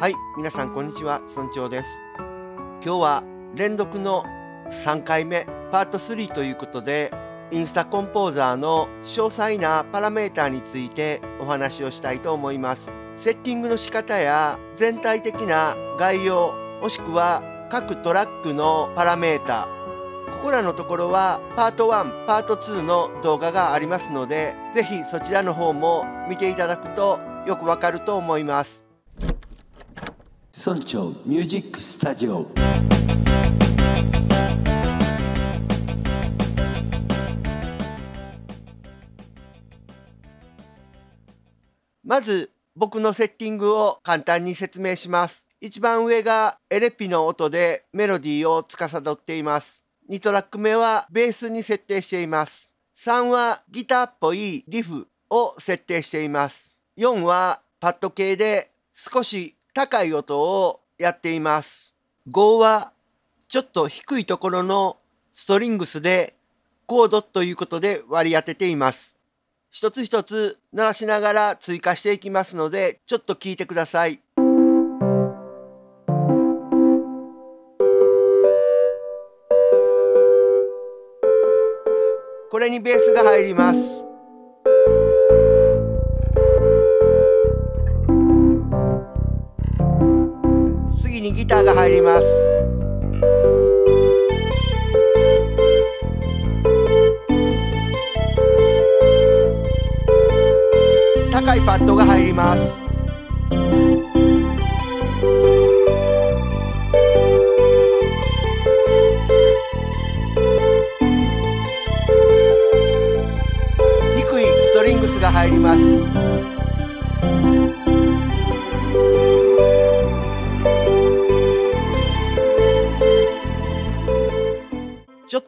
はい皆さんこんにちは村長です今日は連続の3回目パート3ということでインスタコンポーザーの詳細なパラメータについてお話をしたいと思いますセッティングの仕方や全体的な概要もしくは各トラックのパラメータここらのところはパート1パート2の動画がありますので是非そちらの方も見ていただくとよくわかると思います村長ミュージックスタジオまず僕のセッティングを簡単に説明します一番上がエレピの音でメロディーを司っています2トラック目はベースに設定しています3はギターっぽいリフを設定しています4はパッド系で少し高い音をやっています。5はちょっと低いところのストリングスでコードということで割り当てています。一つ一つ鳴らしながら追加していきますので、ちょっと聞いてください。これにベースが入ります。ターが入ります高いパッドが入ります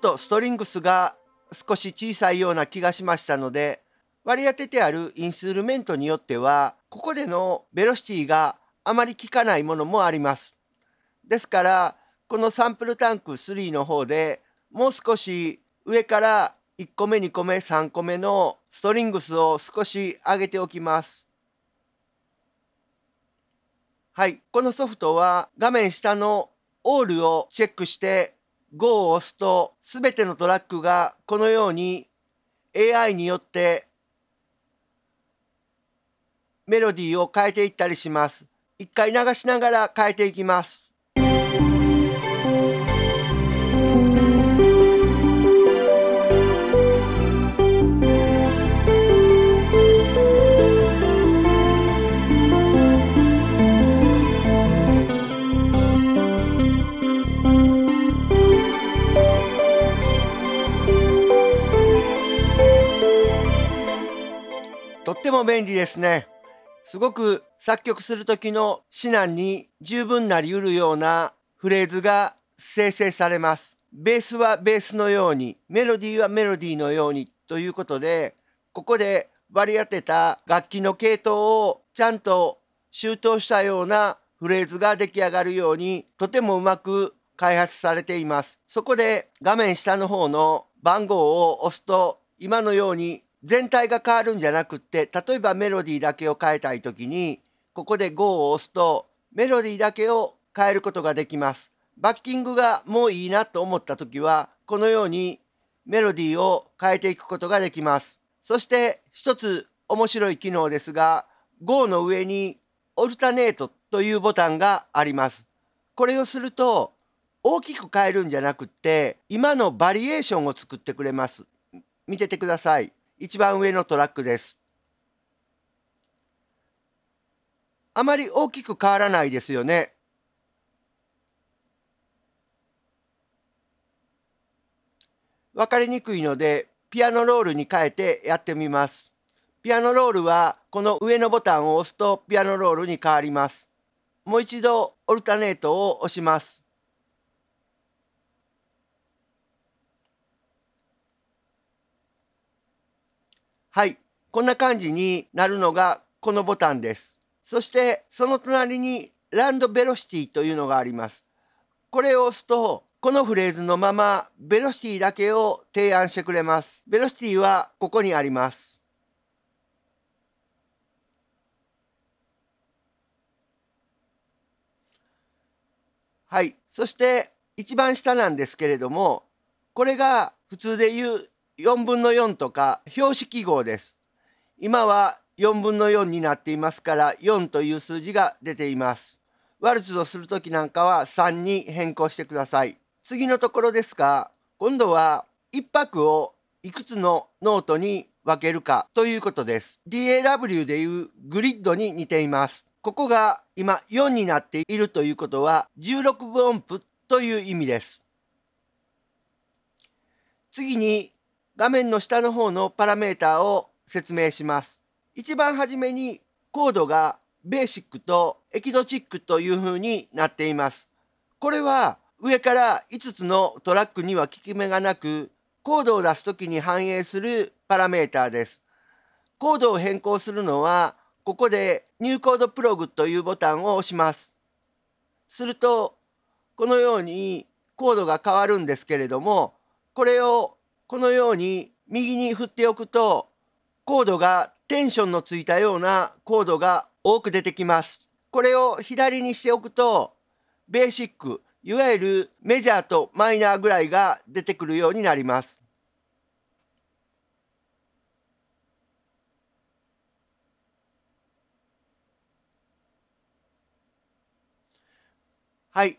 とストリングスが少し小さいような気がしましたので割り当ててあるインストゥルメントによってはここでのベロシティがあまり効かないものもあります。ですからこのサンプルタンク3の方でもう少し上から1個目2個目3個目のストリングスを少し上げておきます。はい、このソフトは画面下のオールをチェックして g を押すと全てのトラックがこのように AI によってメロディーを変えていったりします。一回流しながら変えていきます。とっても便利ですね。すごく作曲する時の指南に十分なりうるようなフレーズが生成されます。ベースはベースのように、メロディーはメロディーのようにということで、ここで割り当てた楽器の系統をちゃんと周到したようなフレーズが出来上がるようにとてもうまく開発されています。そこで画面下の方の番号を押すと今のように全体が変わるんじゃなくって例えばメロディーだけを変えたい時にここで GO を押すとメロディーだけを変えることができます。バッキングがもういいなと思った時はこのようにメロディーを変えていくことができます。そして一つ面白い機能ですが GO の上にオルタネートというボタンがあります。これをすると大きく変えるんじゃなくって今のバリエーションを作ってくれます。見ててください。一番上のトラックです。あまり大きく変わらないですよね。わかりにくいので、ピアノロールに変えてやってみます。ピアノロールは、この上のボタンを押すとピアノロールに変わります。もう一度、オルタネートを押します。はい。こんな感じになるのがこのボタンです。そしてその隣にランドベロシティというのがあります。これを押すとこのフレーズのままベロシティだけを提案してくれます。ベロシティはここにあります。はい。そして一番下なんですけれども、これが普通で言う4分の4とか標識号です。今は4分の4になっていますから4という数字が出ています。ワルツをする時なんかは3に変更してください。次のところですが今度は1泊をいくつのノートに分けるかということです。DAW でいうグリッドに似ています。ここが今4になっているということは16分音符という意味です。次に画面の下の方のパラメータを説明します。一番初めにコードがベーシックとエキドチックという風になっています。これは上から5つのトラックには効き目がなく、コードを出す時に反映するパラメーターです。コードを変更するのは、ここでニューコードプログというボタンを押します。すると、このようにコードが変わるんですけれども、これをこのように右に振っておくとコードがテンションのついたようなコードが多く出てきます。これを左にしておくとベーシックいわゆるメジャーとマイナーぐらいが出てくるようになります。はい。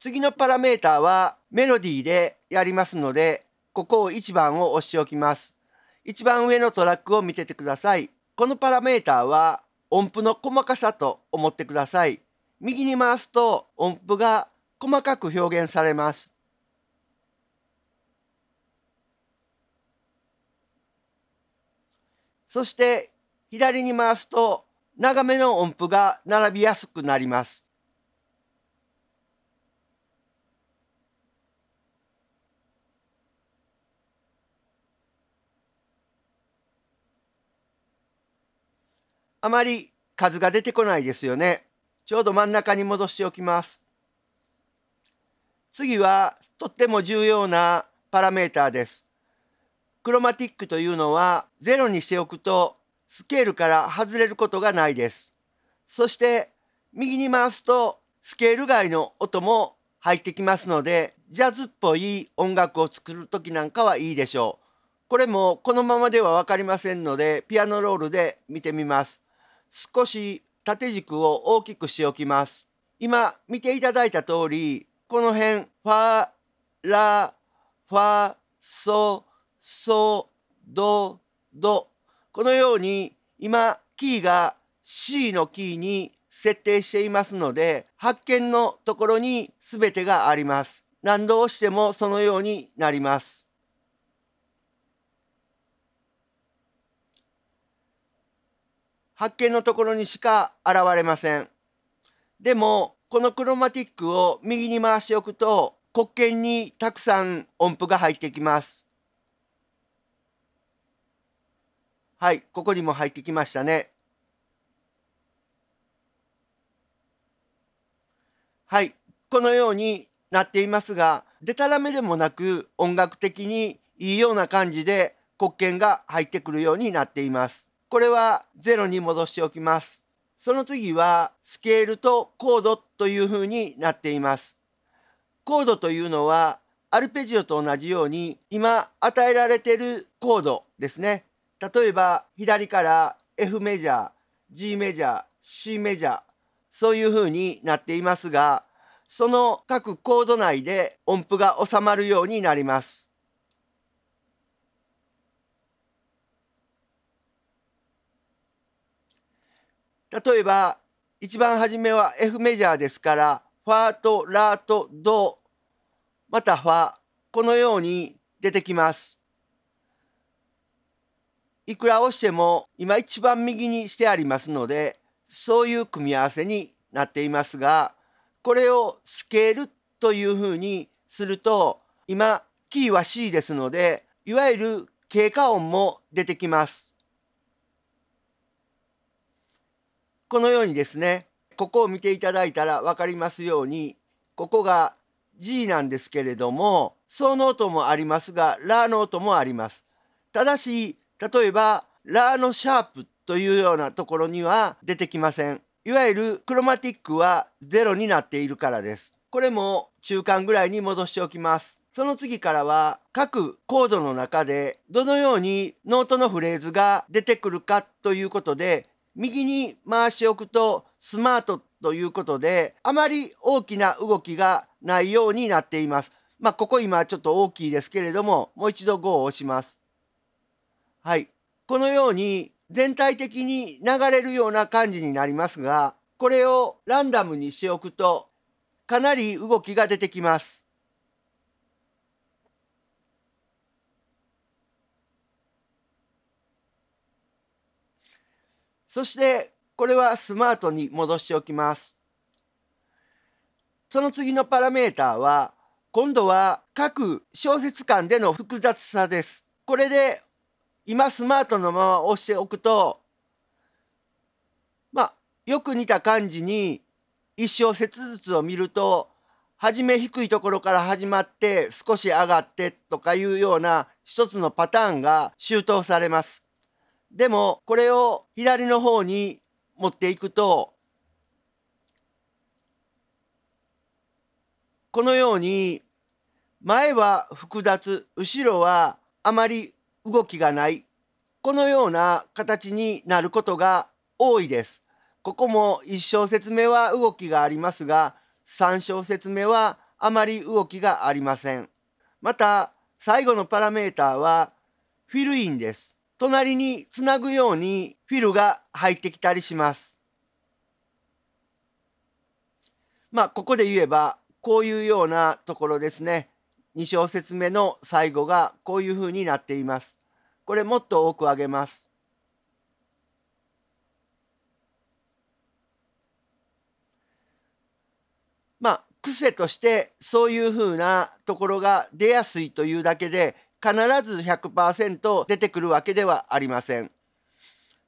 次のパラメーターはメロディーでやりますので、ここを1番を押しておきます。一番上のトラックを見ててください。このパラメーターは音符の細かさと思ってください。右に回すと音符が細かく表現されます。そして左に回すと長めの音符が並びやすくなります。あまり数が出てこないですよね。ちょうど真ん中に戻しておきます。次はとっても重要なパラメーターです。クロマティックというのは0にしておくとスケールから外れることがないです。そして右に回すとスケール外の音も入ってきますのでジャズっぽい音楽を作る時なんかはいいでしょう。これもこのままでは分かりませんのでピアノロールで見てみます。少し縦軸を大きくしておきます。今見ていただいた通り、この辺、ファ、ラ、ファ、ソ、ソ、ド、ド。このように今キーが C のキーに設定していますので、発見のところに全てがあります。何度押してもそのようになります。発見のところにしか現れません。でも、このクロマティックを右に回しておくと、黒鍵にたくさん音符が入ってきます。はい、ここにも入ってきましたね。はい、このようになっていますが、でたらめでもなく音楽的にいいような感じで黒鍵が入ってくるようになっています。これは0に戻しておきます。その次はスケールとコードというふうになっています。コードというのはアルペジオと同じように今与えられているコードですね。例えば左から F メジャー、G メジャー、C メジャー、そういう風になっていますが、その各コード内で音符が収まるようになります。例えば一番初めは F メジャーですからファとラとドまたファこのように出てきます。いくら押しても今一番右にしてありますのでそういう組み合わせになっていますがこれをスケールというふうにすると今キーは C ですのでいわゆる経過音も出てきます。このようにですねここを見ていただいたら分かりますようにここが G なんですけれどもソのトもありますがラーノートもあります。ただし例えばラーのシャープというようなところには出てきません。いわゆるクロマティックは0になっているからです。これも中間ぐらいに戻しておきます。その次からは各コードの中でどのようにノートのフレーズが出てくるかということで右に回しておくとスマートということで、あまり大きな動きがないようになっています。まあ、ここ今ちょっと大きいですけれども、もう一度5を押します。はい。このように全体的に流れるような感じになりますが、これをランダムにしておくと、かなり動きが出てきます。そしてこれはスマートに戻しておきます。その次のパラメータは今度は各小説間での複雑さです。これで今スマートのまま押しておくとまあよく似た感じに一小節ずつを見ると初め低いところから始まって少し上がってとかいうような一つのパターンが周到されます。でもこれを左の方に持っていくとこのように前は複雑後ろはあまり動きがないこのような形になることが多いです。ここも1小節目は動きがありますが3小節目はあまり動きがありません。また最後のパラメーターはフィルインです。隣につなぐようにフィルが入ってきたりします。まあ、ここで言えば、こういうようなところですね。2小節目の最後がこういうふうになっています。これもっと多く上げます。まあ、癖としてそういうふうなところが出やすいというだけで必ず100%出てくるわけではありません。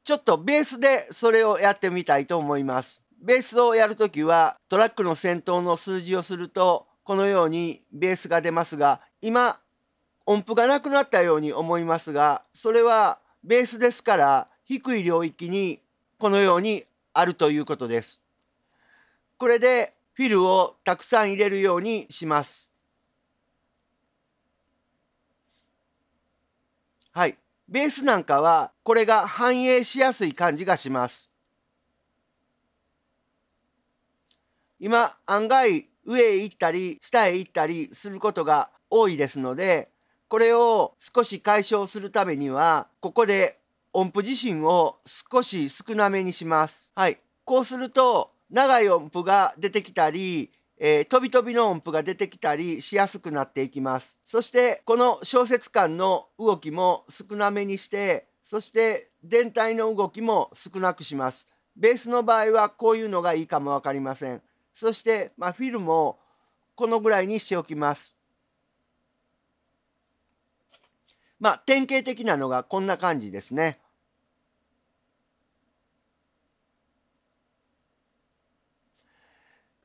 ちょっとベースでそれをやってみたいと思います。ベースをやるときはトラックの先頭の数字をするとこのようにベースが出ますが今音符がなくなったように思いますがそれはベースですから低い領域にこのようにあるということです。これでフィルをたくさん入れるようにします。はい。ベースなんかはこれが反映しやすい感じがします。今案外上へ行ったり下へ行ったりすることが多いですのでこれを少し解消するためにはここで音符自身を少し少なめにします。はい。こうすると長い音符が出てきたりえー、飛び飛びの音符が出てきたりしやすくなっていきます。そしてこの小説間の動きも少なめにしてそして全体の動きも少なくします。ベースの場合はこういうのがいいかも分かりません。そして、まあ、フィルもこのぐらいにしておきます。まあ典型的なのがこんな感じですね。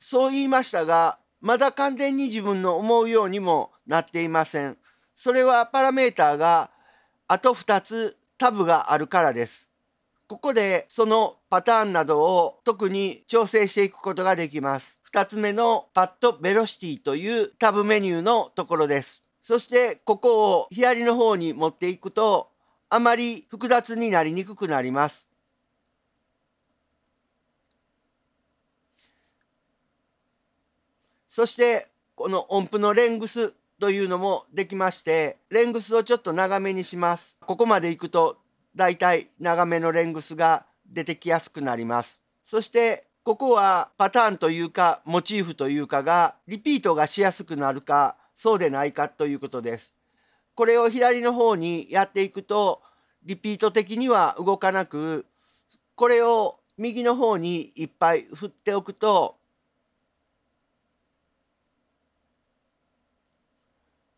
そう言いましたが、まだ完全に自分の思うようにもなっていません。それはパラメーターがあと2つタブがあるからです。ここでそのパターンなどを特に調整していくことができます。2つ目のパッドベロシティというタブメニューのところです。そしてここを左の方に持っていくとあまり複雑になりにくくなります。そしてこの音符のレングスというのもできましてレングスをちょっと長めにしますここまで行くとだいたい長めのレングスが出てきやすくなりますそしてここはパターンというかモチーフというかがリピートがしやすくなるかそうでないかということですこれを左の方にやっていくとリピート的には動かなくこれを右の方にいっぱい振っておくと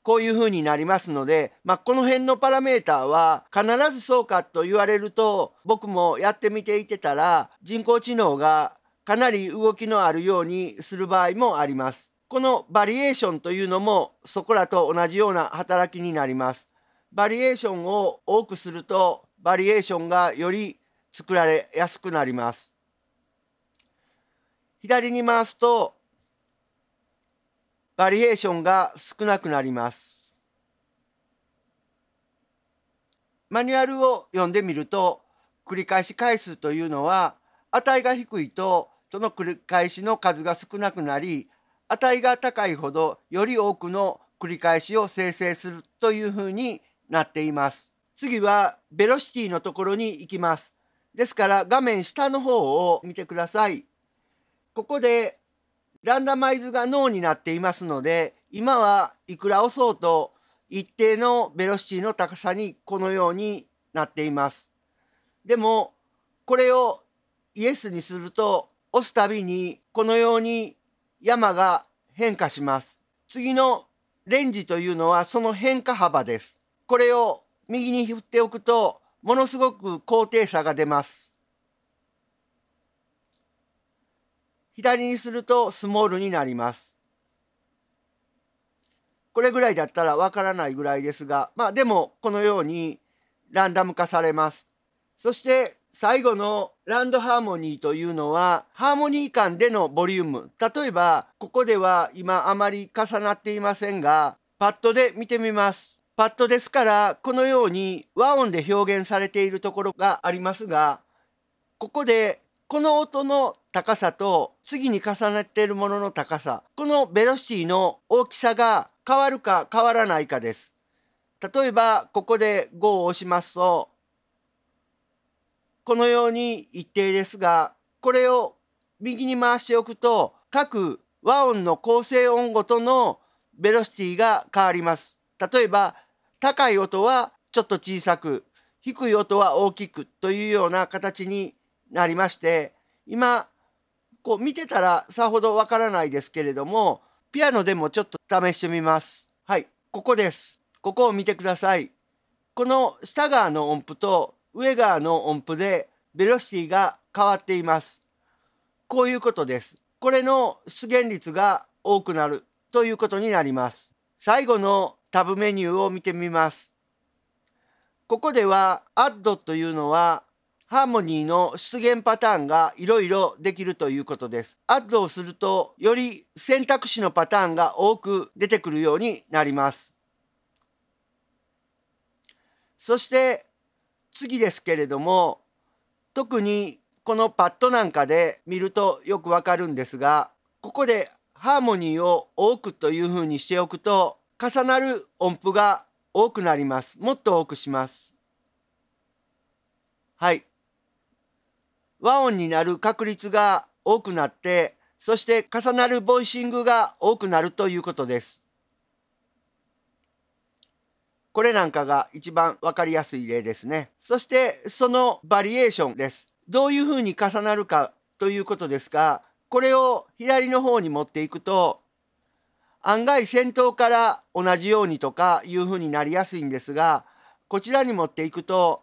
こういう風になりますので、まあ、この辺のパラメーターは必ずそうかと言われると僕もやってみていてたら人工知能がかなり動きのあるようにする場合もあります。このバリエーションというのもそこらと同じような働きになります。バリエーションを多くするとバリエーションがより作られやすくなります。左に回すとバリエーションが少なくなります。マニュアルを読んでみると、繰り返し回数というのは、値が低いと、その繰り返しの数が少なくなり、値が高いほどより多くの繰り返しを生成するというふうになっています。次はベロシティのところに行きます。ですから画面下の方を見てください。ここでランダマイズがノーになっていますので、今はいくら押そうと一定のベロシティの高さにこのようになっています。でも、これをイエスにすると押すたびにこのように山が変化します。次のレンジというのはその変化幅です。これを右に振っておくとものすごく高低差が出ます。左にするとスモールになります。これぐらいだったらわからないぐらいですが、まあでもこのようにランダム化されます。そして最後のランドハーモニーというのはハーモニー間でのボリューム。例えばここでは今あまり重なっていませんが、パッドで見てみます。パッドですからこのように和音で表現されているところがありますが、ここでこの音の高さと次に重なっているものの高さこのベロシティの大きさが変わるか変わらないかです例えばここで5を押しますとこのように一定ですがこれを右に回しておくと各和音の構成音ごとのベロシティが変わります例えば高い音はちょっと小さく低い音は大きくというような形になりまして今こう見てたらさほどわからないですけれども、ピアノでもちょっと試してみます。はい、ここです。ここを見てください。この下側の音符と上側の音符でベロシティが変わっています。こういうことです。これの出現率が多くなるということになります。最後のタブメニューを見てみます。ここでは add というのはハーモニーの出現パターンがいろいろできるということです。アッドをするとより選択肢のパターンが多く出てくるようになります。そして次ですけれども特にこのパッドなんかで見るとよくわかるんですがここでハーモニーを多くというふうにしておくと重なる音符が多くなります。もっと多くします。はい。和音になる確率が多くなって、そして重なるボイシングが多くなるということです。これなんかが一番わかりやすい例ですね。そしてそのバリエーションです。どういうふうに重なるかということですが、これを左の方に持っていくと、案外先頭から同じようにとかいうふうになりやすいんですが、こちらに持っていくと、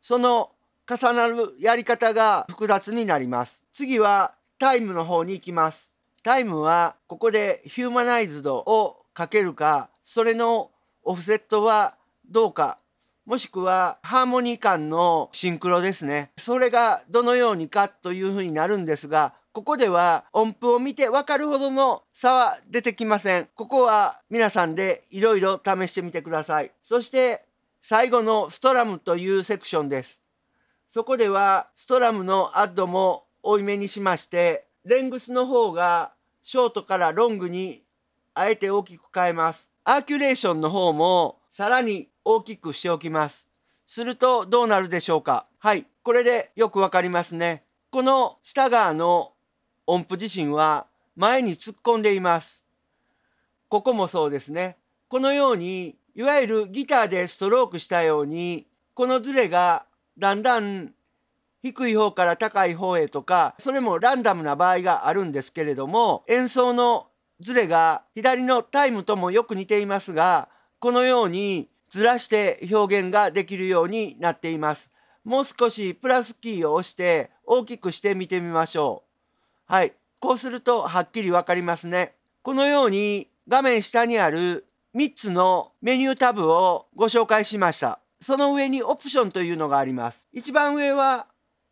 その重なるやり方が複雑になります。次はタイムの方に行きます。タイムはここでヒューマナイズドをかけるか、それのオフセットはどうか、もしくはハーモニー感のシンクロですね。それがどのようにかというふうになるんですが、ここでは音符を見てわかるほどの差は出てきません。ここは皆さんでいろいろ試してみてください。そして最後のストラムというセクションです。そこではストラムのアッドも多いめにしまして、レングスの方がショートからロングにあえて大きく変えます。アーキュレーションの方もさらに大きくしておきます。するとどうなるでしょうかはい。これでよくわかりますね。この下側の音符自身は前に突っ込んでいます。ここもそうですね。このように、いわゆるギターでストロークしたように、このズレがだんだん低い方から高い方へとか、それもランダムな場合があるんですけれども、演奏のズレが左のタイムともよく似ていますが、このようにずらして表現ができるようになっています。もう少しプラスキーを押して大きくして見てみましょう。はい。こうするとはっきりわかりますね。このように画面下にある3つのメニュータブをご紹介しました。その上にオプションというのがあります。一番上は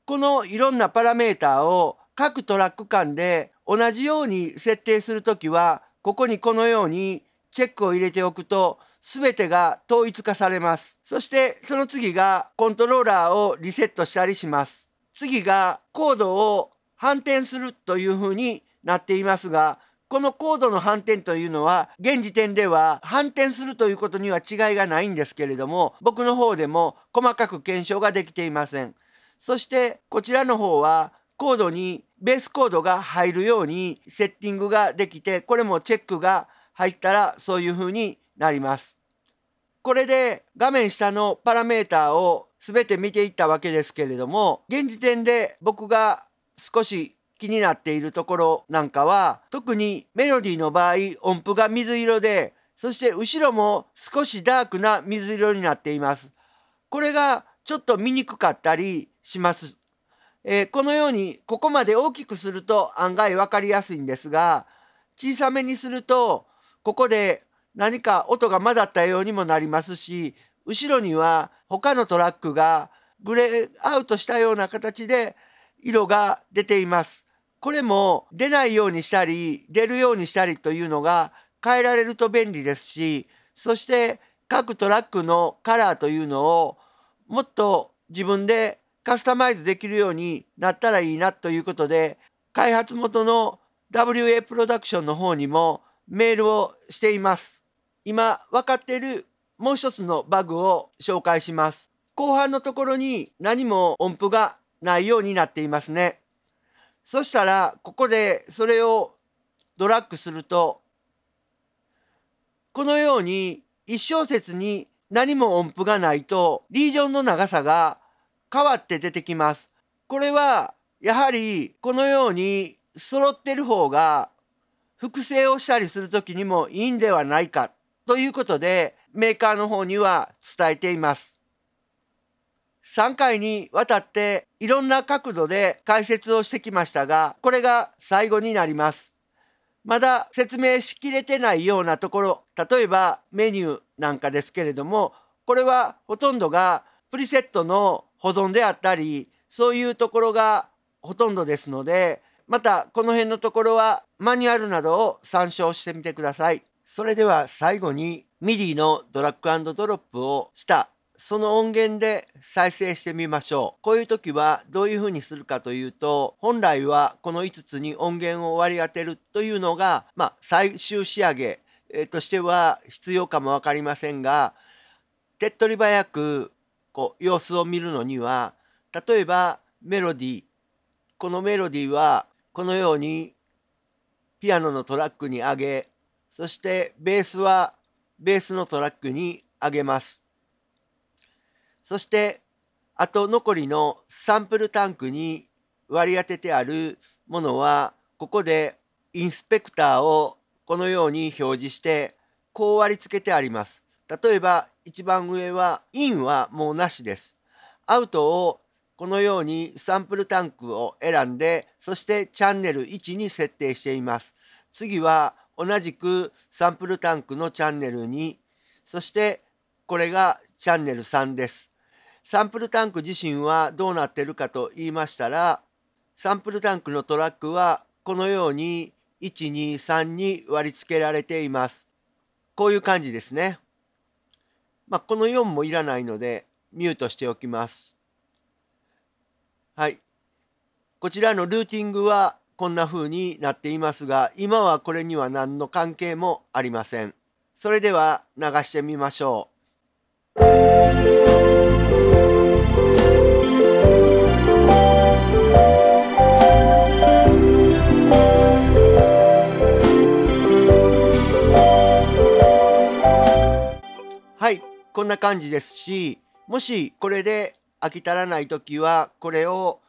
このいろんなパラメータを各トラック間で同じように設定するときはここにこのようにチェックを入れておくと全てが統一化されます。そしてその次がコントローラーをリセットしたりします。次がコードを反転するというふうになっていますがこの高度の反転というのは現時点では反転するということには違いがないんですけれども僕の方でも細かく検証ができていませんそしてこちらの方は高度にベースコードが入るようにセッティングができてこれもチェックが入ったらそういう風になりますこれで画面下のパラメータを全て見ていったわけですけれども現時点で僕が少し気になっているところなんかは特にメロディーの場合音符が水色でそして後ろも少しダークな水色になっています。これがちょっと見にくかったりします。えー、このようにここまで大きくすると案外分かりやすいんですが小さめにするとここで何か音が混ざったようにもなりますし後ろには他のトラックがグレーアウトしたような形で色が出ています。これも出ないようにしたり、出るようにしたりというのが変えられると便利ですし、そして各トラックのカラーというのをもっと自分でカスタマイズできるようになったらいいなということで、開発元の WA プロダクションの方にもメールをしています。今分かっているもう一つのバグを紹介します。後半のところに何も音符がないようになっていますね。そしたらここでそれをドラッグするとこのように1小節に何も音符がないとリージョンの長さが変わって出てきます。これはやはりこのように揃ってる方が複製をしたりする時にもいいんではないかということでメーカーの方には伝えています。3回にわたっていろんな角度で解説をしてきましたが、これが最後になります。まだ説明しきれてないようなところ、例えばメニューなんかですけれども、これはほとんどがプリセットの保存であったり、そういうところがほとんどですので、またこの辺のところはマニュアルなどを参照してみてください。それでは最後にミリーのドラッグドロップをしたその音源で再生してみましょう。こういう時はどういう風にするかというと、本来はこの5つに音源を割り当てるというのが、まあ、最終仕上げ、としては必要かもわかりませんが、手っ取り早くこう様子を見るのには、例えばメロディー。このメロディーはこのようにピアノのトラックに上げ、そしてベースはベースのトラックに上げます。そしてあと残りのサンプルタンクに割り当ててあるものはここでインスペクターをこのように表示してこう割り付けてあります。例えば一番上はインはもうなしです。アウトをこのようにサンプルタンクを選んでそしてチャンネル1に設定しています。次は同じくサンプルタンクのチャンネル2そしてこれがチャンネル3です。サンプルタンク自身はどうなってるかと言いましたら、サンプルタンクのトラックはこのように123に割り付けられています。こういう感じですね。まあ、この4もいらないのでミュートしておきます。はい。こちらのルーティングはこんな風になっていますが、今はこれには何の関係もありません。それでは流してみましょう。んな感じですし、もしこれで飽き足らない時は、これを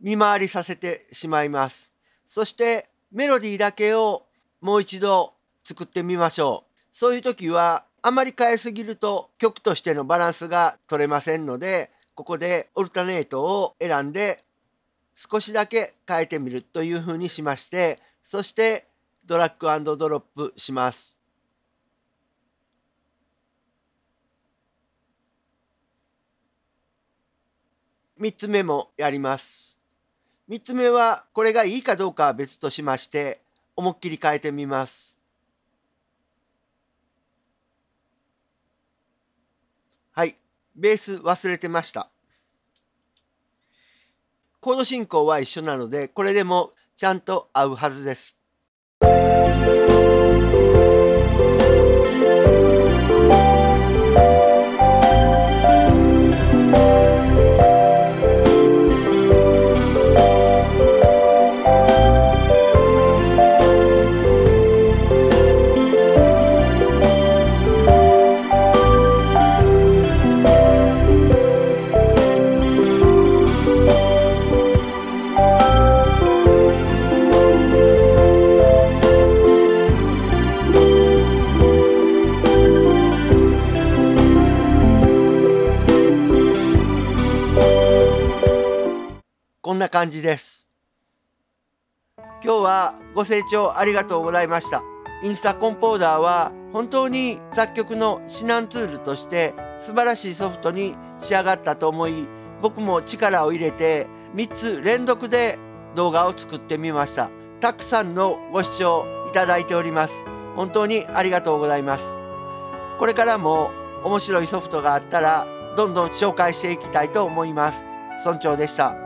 見回りさせてしまいます。そしてメロディーだけをもう一度作ってみましょう。そういう時はあまり変えすぎると曲としてのバランスが取れませんので、ここでオルタネートを選んで少しだけ変えてみるというふうにしまして、そしてドラッグドロップします。3つ目もやります。3つ目はこれがいいかどうかは別としまして思いっきり変えてみます。はい。ベース忘れてました。コード進行は一緒なのでこれでもちゃんと合うはずです。感じです。今日はご清聴ありがとうございました。インスタコンポーダーは本当に作曲の指南ツールとして素晴らしいソフトに仕上がったと思い、僕も力を入れて3つ連続で動画を作ってみました。たくさんのご視聴いただいております。本当にありがとうございます。これからも面白いソフトがあったらどんどん紹介していきたいと思います。村長でした。